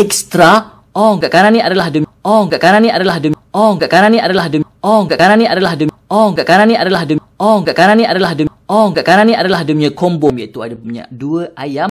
extra oh, kat karena ni adalah demi on kat kanan ni adalah demi on kat kanan ni adalah demi on kat kanan ni adalah demi on kat kanan ni adalah demi on kat kanan ni adalah demi on kat kanan ni adalah demi combo iaitu ada punya dua ayam